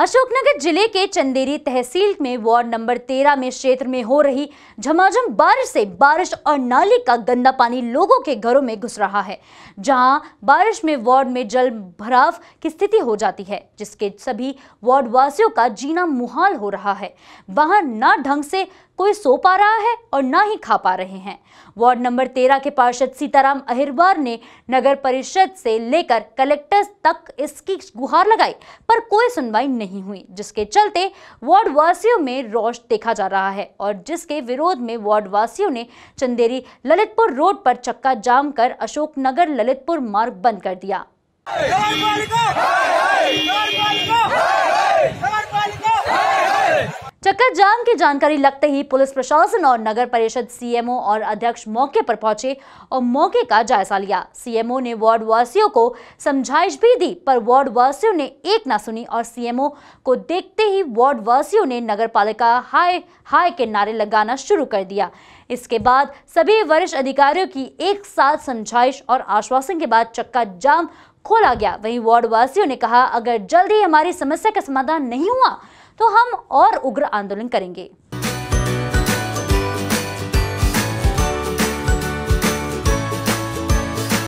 अशोकनगर जिले के चंदेरी तहसील में वार्ड नंबर 13 में क्षेत्र में हो रही झमाझम बारिश से बारिश और नाली का गंदा पानी लोगों के घरों में घुस रहा है जहां बारिश में वार्ड में जल भराव की स्थिति हो जाती है जिसके सभी वार्ड वासियों का जीना मुहाल हो रहा है वहां ना ढंग से कोई सो पा रहा है और ना ही खा पा रहे हैं वार्ड नंबर तेरह के पार्षद सीताराम अहिरवार ने नगर परिषद से लेकर कलेक्टर तक इसकी गुहार लगाई पर कोई सुनवाई नहीं हुई जिसके चलते वार्ड वासियों में रोष देखा जा रहा है और जिसके विरोध में वार्ड वासियों ने चंदेरी ललितपुर रोड पर चक्का जाम कर अशोकनगर ललितपुर मार्ग बंद कर दिया चक्कर जाम की जानकारी लगते ही पुलिस प्रशासन और नगर परिषद सीएमओ और अध्यक्ष मौके पर पहुंचे और मौके का जायजा लिया सीएमओ ने वार्ड वासियों को समझाइश भी दी पर वार्ड वासियों ने एक ना सुनी और सीएमओ को देखते ही वार्ड वासियों ने नगर पालिका हाय हाय के नारे लगाना शुरू कर दिया इसके बाद सभी वरिष्ठ अधिकारियों की एक साथ समझाइश और आश्वासन के बाद चक्का जाम खोला गया वहीं वार्ड वासियों ने कहा अगर जल्द ही हमारी समस्या का समाधान नहीं हुआ तो हम और उग्र आंदोलन करेंगे